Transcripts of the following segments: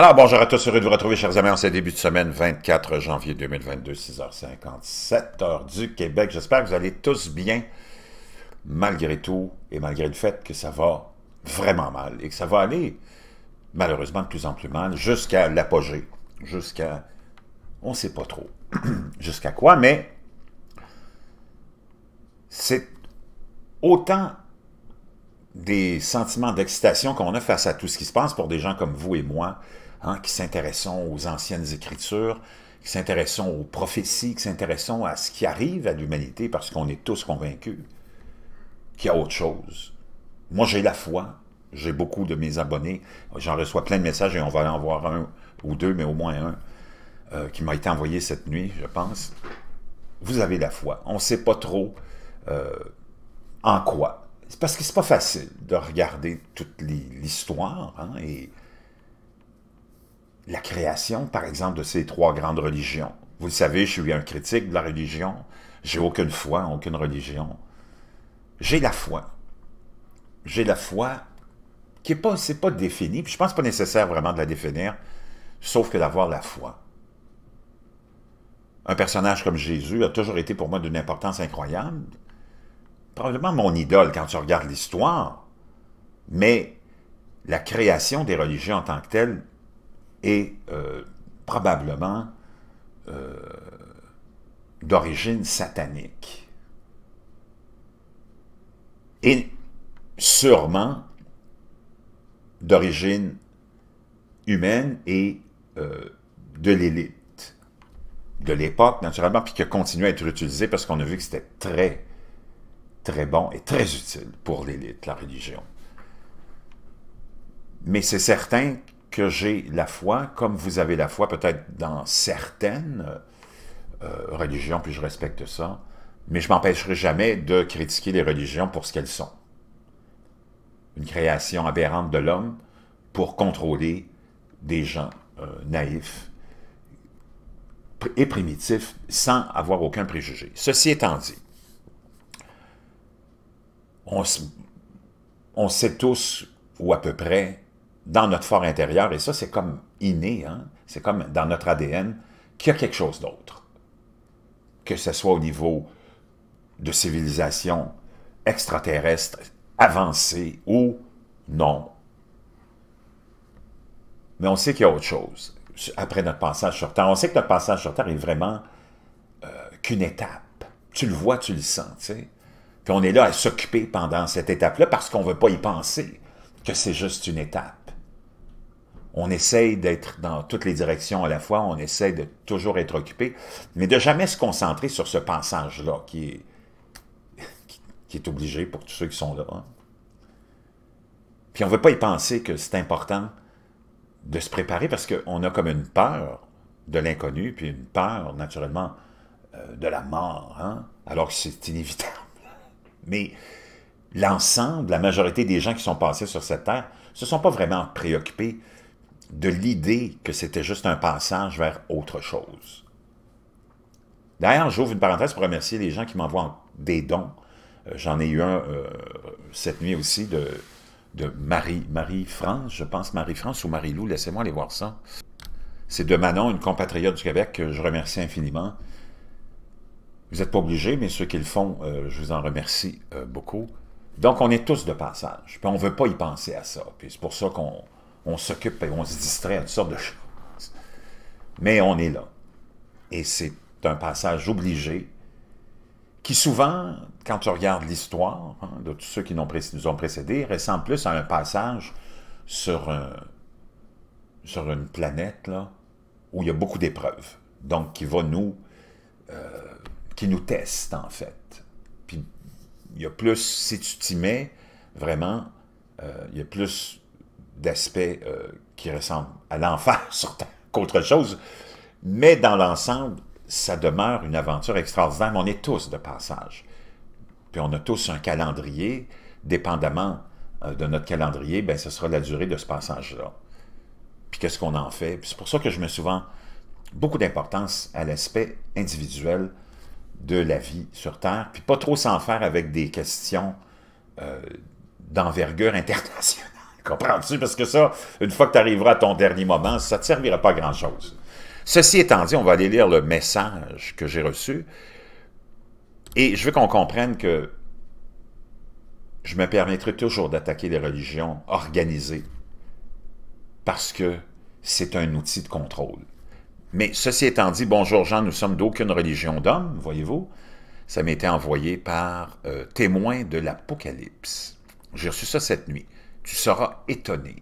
Alors, bonjour à tous, heureux de vous retrouver, chers amis, en ce début de semaine, 24 janvier 2022, 6h57, heure du Québec. J'espère que vous allez tous bien, malgré tout, et malgré le fait que ça va vraiment mal, et que ça va aller, malheureusement, de plus en plus mal, jusqu'à l'apogée, jusqu'à, on ne sait pas trop, jusqu'à quoi, mais c'est autant des sentiments d'excitation qu'on a face à tout ce qui se passe pour des gens comme vous et moi, Hein, qui s'intéressons aux anciennes écritures, qui s'intéressons aux prophéties, qui s'intéressons à ce qui arrive à l'humanité parce qu'on est tous convaincus qu'il y a autre chose. Moi, j'ai la foi. J'ai beaucoup de mes abonnés. J'en reçois plein de messages et on va en voir un ou deux, mais au moins un, euh, qui m'a été envoyé cette nuit, je pense. Vous avez la foi. On ne sait pas trop euh, en quoi. C'est parce que n'est pas facile de regarder toute l'histoire hein, et la création, par exemple, de ces trois grandes religions. Vous le savez, je suis un critique de la religion. J'ai aucune foi, aucune religion. J'ai la foi. J'ai la foi qui n'est pas, pas définie, je pense pas nécessaire vraiment de la définir, sauf que d'avoir la foi. Un personnage comme Jésus a toujours été pour moi d'une importance incroyable. Probablement mon idole quand tu regardes l'histoire, mais la création des religions en tant que telle et euh, probablement euh, d'origine satanique. Et sûrement d'origine humaine et euh, de l'élite de l'époque, naturellement, puis qui a continué à être utilisé parce qu'on a vu que c'était très, très bon et très utile pour l'élite, la religion. Mais c'est certain que j'ai la foi, comme vous avez la foi peut-être dans certaines euh, religions, puis je respecte ça, mais je m'empêcherai jamais de critiquer les religions pour ce qu'elles sont. Une création aberrante de l'homme pour contrôler des gens euh, naïfs et primitifs sans avoir aucun préjugé. Ceci étant dit, on, on sait tous, ou à peu près, dans notre fort intérieur, et ça, c'est comme inné, hein. c'est comme dans notre ADN, qu'il y a quelque chose d'autre. Que ce soit au niveau de civilisation extraterrestre avancée ou non. Mais on sait qu'il y a autre chose après notre passage sur Terre. On sait que notre passage sur Terre est vraiment euh, qu'une étape. Tu le vois, tu le sens, tu sais. Puis est là à s'occuper pendant cette étape-là parce qu'on ne veut pas y penser que c'est juste une étape on essaye d'être dans toutes les directions à la fois, on essaye de toujours être occupé, mais de jamais se concentrer sur ce passage-là qui est, obligé pour tous ceux qui sont là. Hein. Puis on ne veut pas y penser que c'est important de se préparer parce qu'on a comme une peur de l'inconnu, puis une peur, naturellement, euh, de la mort, hein, alors que c'est inévitable. Mais l'ensemble, la majorité des gens qui sont passés sur cette terre, ne se sont pas vraiment préoccupés de l'idée que c'était juste un passage vers autre chose. D'ailleurs, j'ouvre une parenthèse pour remercier les gens qui m'envoient des dons. Euh, j'en ai eu un euh, cette nuit aussi de, de Marie, Marie France, je pense Marie France ou Marie Lou, laissez-moi aller voir ça. C'est de Manon, une compatriote du Québec que je remercie infiniment. Vous n'êtes pas obligés, mais ceux qui le font, euh, je vous en remercie beaucoup. Donc, on est tous de passage. on ne veut pas y penser à ça. Puis c'est pour ça qu'on on s'occupe et on se distrait à toutes sortes de choses. Mais on est là. Et c'est un passage obligé qui souvent, quand tu regardes l'histoire hein, de tous ceux qui nous ont précédés, ressemble plus à un passage sur, un, euh, sur une planète là, où il y a beaucoup d'épreuves. Donc, qui va nous... Euh, qui nous teste, en fait. Puis, il y a plus, si tu t'y mets, vraiment, euh, il y a plus d'aspects euh, qui ressemblent à l'enfer qu'autre chose. Mais dans l'ensemble, ça demeure une aventure extraordinaire. on est tous de passage. Puis on a tous un calendrier. Dépendamment euh, de notre calendrier, ben, ce sera la durée de ce passage-là. Puis qu'est-ce qu'on en fait? C'est pour ça que je mets souvent beaucoup d'importance à l'aspect individuel de la vie sur Terre, puis pas trop s'en faire avec des questions euh, d'envergure internationale. Comprends-tu? Parce que ça, une fois que tu arriveras à ton dernier moment, ça ne te servira pas à grand-chose. Ceci étant dit, on va aller lire le message que j'ai reçu. Et je veux qu'on comprenne que je me permettrai toujours d'attaquer les religions organisées parce que c'est un outil de contrôle. Mais ceci étant dit, bonjour Jean, nous sommes d'aucune religion d'homme, voyez-vous. Ça m'a été envoyé par euh, témoin de l'Apocalypse. J'ai reçu ça cette nuit tu seras étonné.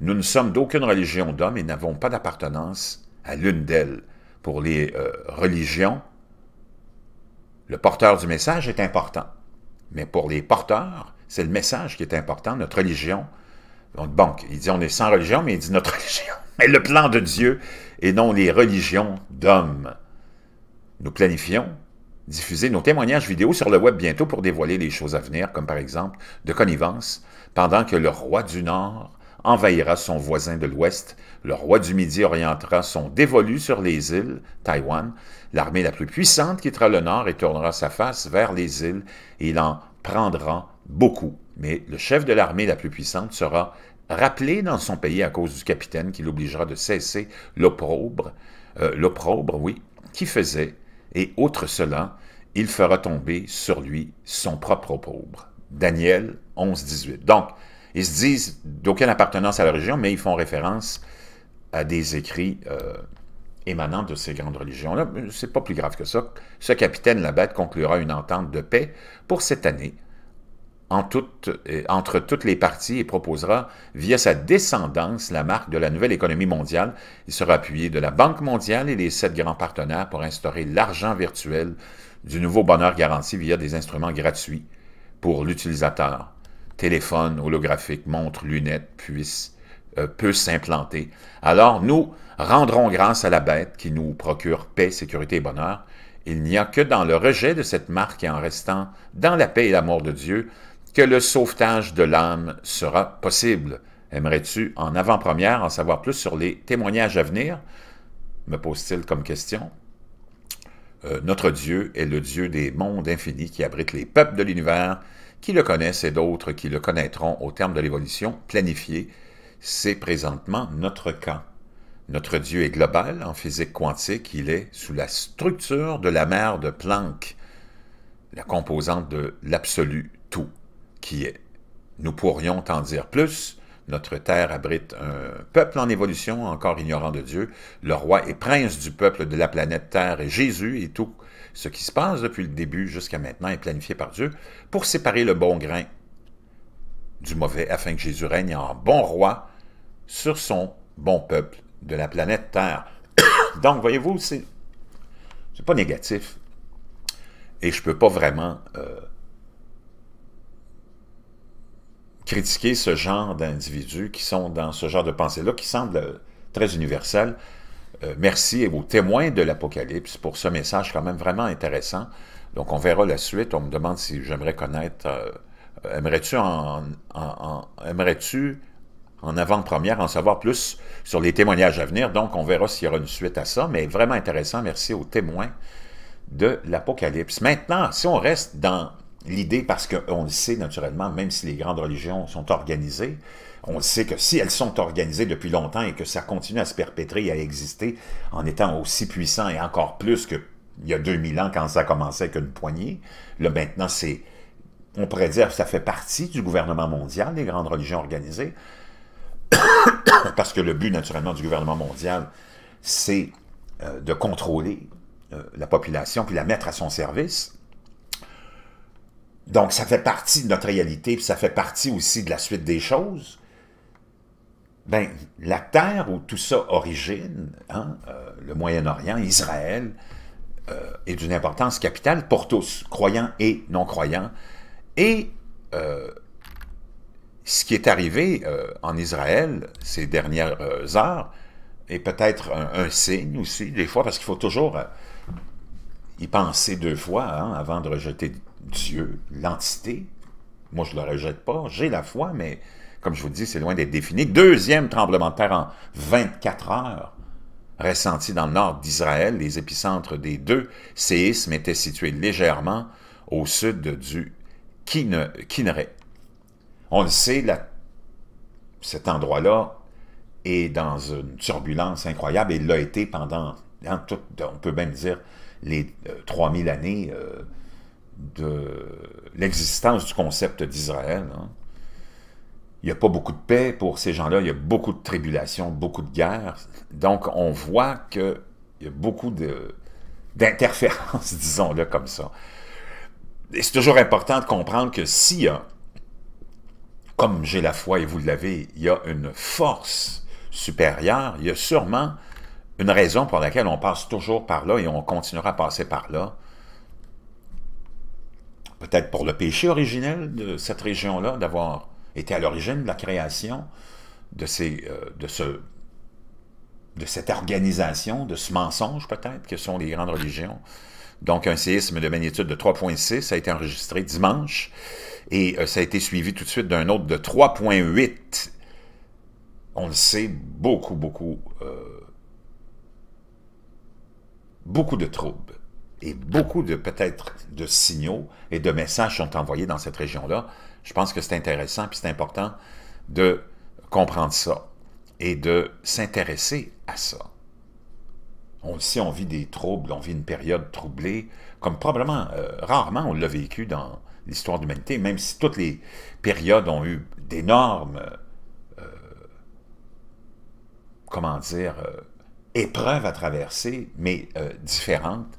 Nous ne sommes d'aucune religion d'homme et n'avons pas d'appartenance à l'une d'elles. Pour les euh, religions, le porteur du message est important. Mais pour les porteurs, c'est le message qui est important, notre religion. Donc, banque, il dit on est sans religion, mais il dit notre religion. Mais le plan de Dieu et non les religions d'hommes. Nous planifions diffuser nos témoignages vidéo sur le web bientôt pour dévoiler les choses à venir, comme par exemple de connivence pendant que le roi du Nord envahira son voisin de l'Ouest, le roi du Midi orientera son dévolu sur les îles, Taïwan, l'armée la plus puissante quittera le Nord et tournera sa face vers les îles, et il en prendra beaucoup. Mais le chef de l'armée la plus puissante sera rappelé dans son pays à cause du capitaine qui l'obligera de cesser l'opprobre, euh, l'opprobre, oui, qui faisait, et outre cela, il fera tomber sur lui son propre opprobre. Daniel 11, 18. Donc, ils se disent d'aucune appartenance à la religion, mais ils font référence à des écrits euh, émanant de ces grandes religions-là. C'est pas plus grave que ça. Ce capitaine Labette conclura une entente de paix pour cette année entre toutes les parties et proposera via sa descendance la marque de la nouvelle économie mondiale. Il sera appuyé de la Banque mondiale et des sept grands partenaires pour instaurer l'argent virtuel du nouveau bonheur garanti via des instruments gratuits pour l'utilisateur, téléphone, holographique, montre, lunettes, puisse, euh, peut s'implanter. Alors nous rendrons grâce à la bête qui nous procure paix, sécurité et bonheur. Il n'y a que dans le rejet de cette marque et en restant dans la paix et l'amour de Dieu que le sauvetage de l'âme sera possible. Aimerais-tu en avant-première en savoir plus sur les témoignages à venir? me pose-t-il comme question. Euh, notre Dieu est le Dieu des mondes infinis qui abrite les peuples de l'univers, qui le connaissent et d'autres qui le connaîtront au terme de l'évolution planifiée. C'est présentement notre camp. Notre Dieu est global en physique quantique, il est sous la structure de la mer de Planck, la composante de l'absolu tout qui est. Nous pourrions en dire plus, notre terre abrite un peuple en évolution, encore ignorant de Dieu. Le roi et prince du peuple de la planète Terre et Jésus et tout ce qui se passe depuis le début jusqu'à maintenant est planifié par Dieu pour séparer le bon grain du mauvais afin que Jésus règne en bon roi sur son bon peuple de la planète Terre. Donc, voyez-vous, c'est, pas négatif. Et je peux pas vraiment euh, critiquer ce genre d'individus qui sont dans ce genre de pensée-là, qui semble très universel. Euh, merci aux témoins de l'Apocalypse pour ce message quand même vraiment intéressant. Donc, on verra la suite. On me demande si j'aimerais connaître... Euh, aimerais-tu en, en aimerais-tu en avant-première en savoir plus sur les témoignages à venir? Donc, on verra s'il y aura une suite à ça, mais vraiment intéressant. Merci aux témoins de l'Apocalypse. Maintenant, si on reste dans L'idée, parce qu'on le sait naturellement, même si les grandes religions sont organisées, on sait que si elles sont organisées depuis longtemps et que ça continue à se perpétrer et à exister en étant aussi puissant et encore plus qu'il y a 2000 ans quand ça commençait qu'une poignée, là maintenant c'est, on pourrait dire que ça fait partie du gouvernement mondial, les grandes religions organisées, parce que le but naturellement du gouvernement mondial, c'est euh, de contrôler euh, la population puis la mettre à son service donc, ça fait partie de notre réalité, puis ça fait partie aussi de la suite des choses. Ben, la terre où tout ça origine, hein, euh, le Moyen-Orient, Israël, euh, est d'une importance capitale pour tous, croyants et non-croyants. Et euh, ce qui est arrivé en Israël ces dernières heures est peut-être un, signe aussi, des fois, parce qu'il faut toujours y penser deux fois hein, avant de rejeter Dieu, l'entité. Moi, je ne le rejette pas. J'ai la foi, mais comme je vous dis, c'est loin d'être défini. Deuxième tremblement de terre en 24 heures ressenti dans le nord d'Israël. Les épicentres des deux séismes étaient situés légèrement au sud du Kinneret. On le sait, la... cet endroit-là est dans une turbulence incroyable et l'a été pendant, tout, on peut bien dire, les 3000 euh, années. Euh, de l'existence du concept d'Israël. Hein. Il n'y a pas beaucoup de paix pour ces gens-là, il y a beaucoup de tribulations, beaucoup de guerres. Donc, on voit qu'il y a beaucoup d'interférences, disons-le comme ça. Et c'est toujours important de comprendre que s'il y a, comme j'ai la foi et vous l'avez, il y a une force supérieure, il y a sûrement une raison pour laquelle on passe toujours par là et on continuera à passer par là peut-être pour le péché originel de cette région-là, d'avoir été à l'origine de la création de, ces, euh, de, ce, de cette organisation, de ce mensonge peut-être, que sont les grandes religions. Donc un séisme de magnitude de 3.6 a été enregistré dimanche et euh, ça a été suivi tout de suite d'un autre de 3.8. On le sait, beaucoup, beaucoup, euh, beaucoup de troubles et beaucoup de peut-être de signaux et de messages sont envoyés dans cette région-là. Je pense que c'est intéressant puis c'est important de comprendre ça et de s'intéresser à ça. On on vit des troubles, on vit une période troublée, comme probablement euh, rarement on l'a vécu dans l'histoire de l'humanité, même si toutes les périodes ont eu d'énormes, euh, comment dire, euh, épreuves à traverser, mais différentes.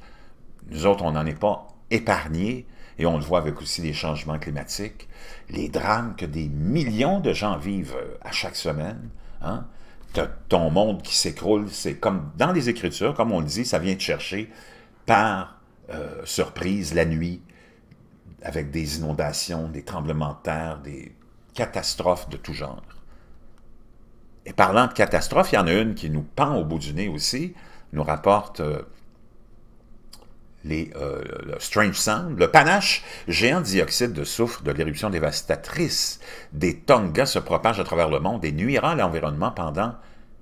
Nous autres, on n'en est pas épargnés et on le voit avec aussi les changements climatiques, les drames que des millions de gens vivent euh, à chaque semaine. Hein? ton monde qui s'écroule, c'est comme dans les Écritures, comme on le dit, ça vient te chercher par euh, surprise la nuit, avec des inondations, des tremblements de terre, des catastrophes de tout genre. Et parlant de catastrophes, il y en a une qui nous pend au bout du nez aussi, nous rapporte euh, les, euh, le strange sound, le panache géant dioxyde de soufre de l'éruption dévastatrice des Tonga se propage à travers le monde et nuira à l'environnement pendant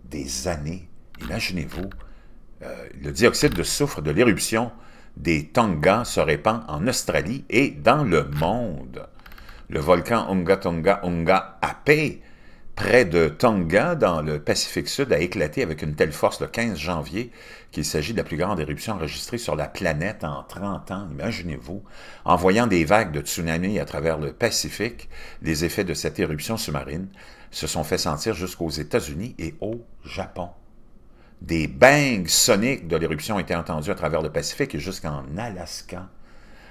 des années. Imaginez-vous, euh, le dioxyde de soufre de l'éruption des Tonga se répand en Australie et dans le monde. Le volcan Unga Tonga Unga Ape près de Tonga, dans le Pacifique Sud, a éclaté avec une telle force le 15 janvier qu'il s'agit de la plus grande éruption enregistrée sur la planète en 30 ans, imaginez-vous. En voyant des vagues de tsunami à travers le Pacifique, les effets de cette éruption sous-marine se sont fait sentir jusqu'aux États-Unis et au Japon. Des bangs soniques de l'éruption étaient entendus à travers le Pacifique et jusqu'en Alaska.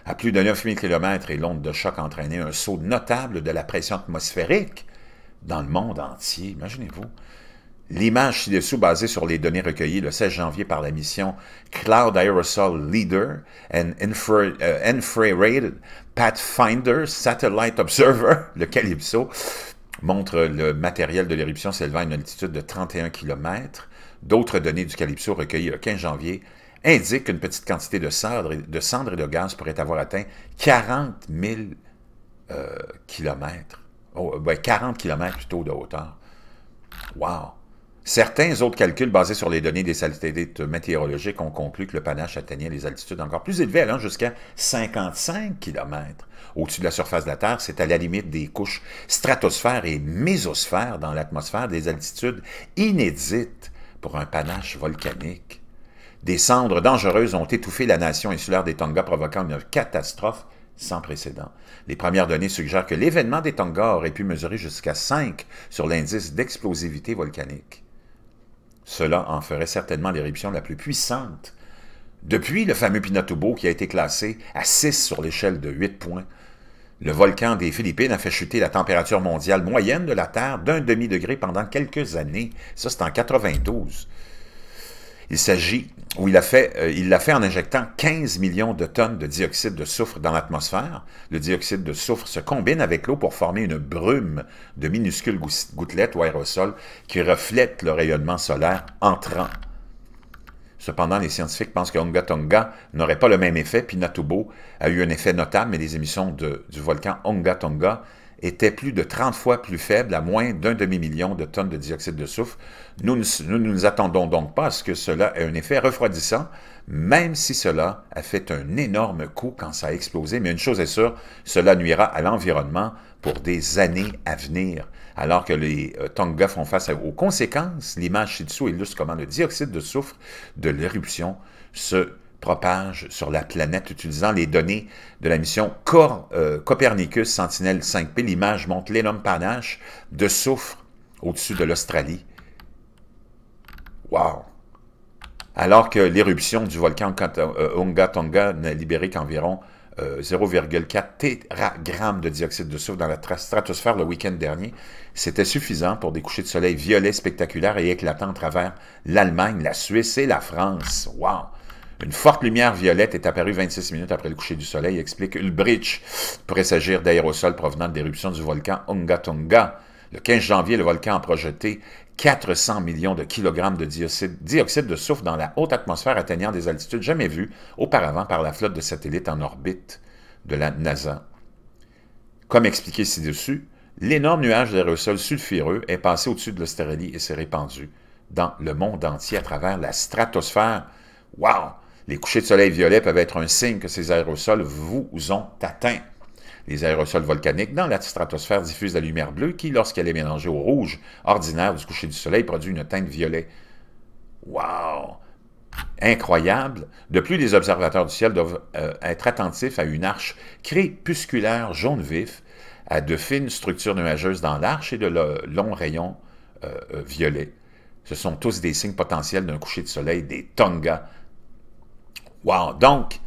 À plus de 9000 km et l'onde de choc entraînait un saut notable de la pression atmosphérique dans le monde entier. Imaginez-vous. L'image ci-dessous basée sur les données recueillies le 16 janvier par la mission Cloud Aerosol Leader and euh, Infrared Pathfinder Satellite Observer, le Calypso, montre le matériel de l'éruption s'élevant à une altitude de 31 km. D'autres données du Calypso recueillies le 15 janvier indiquent qu'une petite quantité de cendres, et, de gaz pourrait avoir atteint 40 000 km. 40 ben, km plutôt de hauteur. Wow! Certains autres calculs basés sur les données des satellites météorologiques ont conclu que le panache atteignait des altitudes encore plus élevées, allant jusqu'à 55 km au-dessus de la surface de la Terre. C'est à la limite des couches stratosphère et mésosphère dans l'atmosphère, des altitudes inédites pour un panache volcanique. Des cendres dangereuses ont étouffé la nation insulaire des Tonga, provoquant une catastrophe sans précédent. Les premières données suggèrent que l'événement des Tonga aurait pu mesurer jusqu'à 5 sur l'indice d'explosivité volcanique. Cela en ferait certainement l'éruption la plus puissante. Depuis le fameux Pinatubo qui a été classé à 6 sur l'échelle de 8 points, le volcan des Philippines a fait chuter la température mondiale moyenne de la Terre d'un demi-degré pendant quelques années. Ça, c'est en 92. Il s'agit, où euh, il l'a fait, fait en injectant 15 millions de tonnes de dioxyde de soufre dans l'atmosphère. Le dioxyde de soufre se combine avec l'eau pour former une brume de minuscules gouttelettes ou aérosols qui reflètent le rayonnement solaire entrant. Cependant, les scientifiques pensent que Onga Tonga n'aurait pas le même effet. Pinatubo a eu un effet notable, mais les émissions du volcan Onga Tonga était plus de 30 fois plus faible à moins d'un demi-million de tonnes de dioxyde de soufre. Nous ne nous, attendons donc pas à ce que cela ait un effet refroidissant, même si cela a fait un énorme coup quand ça a explosé. Mais une chose est sûre, cela nuira à l'environnement pour des années à venir. Alors que les euh, Tonga font face aux conséquences, l'image ci-dessous illustre comment le dioxyde de soufre de l'éruption se propage sur la planète utilisant les données de la mission euh, Copernicus sentinel 5P. L'image montre l'énorme panache de soufre au-dessus de l'Australie. Wow! Alors que l'éruption du volcan Onga euh, Tonga n'a libéré qu'environ 0,4 euh, téragramme de dioxyde de soufre dans la stratosphère le week-end dernier, c'était suffisant pour des couchers de soleil violets spectaculaires et éclatants à travers l'Allemagne, la Suisse et la France. Wow! Une forte lumière violette est apparue 26 minutes après le coucher du soleil, explique Ulbrich. pourrait s'agir d'aérosols provenant de l'éruption du volcan Tonga Le 15 janvier, le volcan a projeté 400 millions de kilogrammes de dioxyde, de soufre dans la haute atmosphère atteignant des altitudes jamais vues auparavant par la flotte de satellites en orbite de la NASA. Comme expliqué ci-dessus, l'énorme nuage d'aérosols sulfureux est passé au-dessus de l'Australie et s'est répandu dans le monde entier à travers la stratosphère. Wow! Les couchers de soleil violets peuvent être un signe que ces aérosols vous ont atteint. Les aérosols volcaniques dans la stratosphère diffusent la lumière bleue qui, lorsqu'elle est mélangée au rouge ordinaire du coucher du soleil, produit une teinte violet. Wow! Incroyable! De plus, les observateurs du ciel doivent euh, être attentifs à une arche crépusculaire jaune vif, à de fines structures nuageuses dans l'arche et de longs rayons euh, euh, violets. Ce sont tous des signes potentiels d'un coucher de soleil des Tonga Wow! Donc,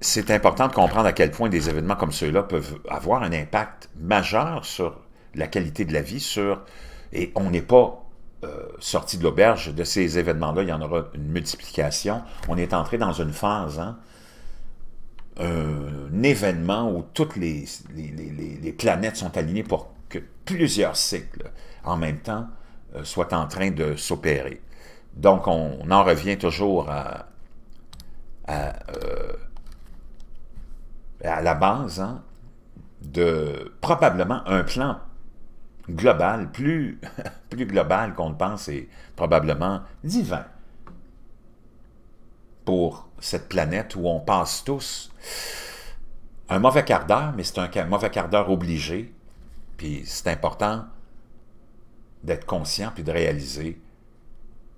c'est important de comprendre à quel point des événements comme ceux-là peuvent avoir un impact majeur sur la qualité de la vie, sur... Et on n'est pas euh, sorti de l'auberge de ces événements-là, il y en aura une multiplication. On est entré dans une phase, hein. un événement où toutes les, les, planètes sont alignées pour que plusieurs cycles en même temps euh, soient en train de s'opérer. Donc, on, en revient toujours à, euh, la base hein, de probablement un plan global, plus, plus global qu'on le pense et probablement divin pour cette planète où on passe tous un mauvais quart d'heure, mais c'est un mauvais quart d'heure obligé, puis c'est important d'être conscient puis de réaliser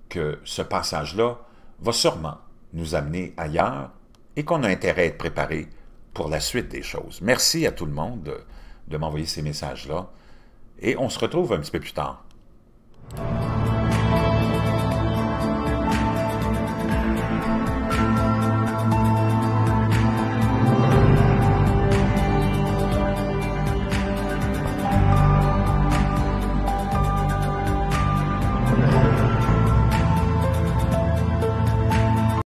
que ce passage-là va sûrement nous amener ailleurs et qu'on a intérêt à être préparé pour la suite des choses. Merci à tout le monde de, m'envoyer ces messages-là et on se retrouve un petit peu plus tard.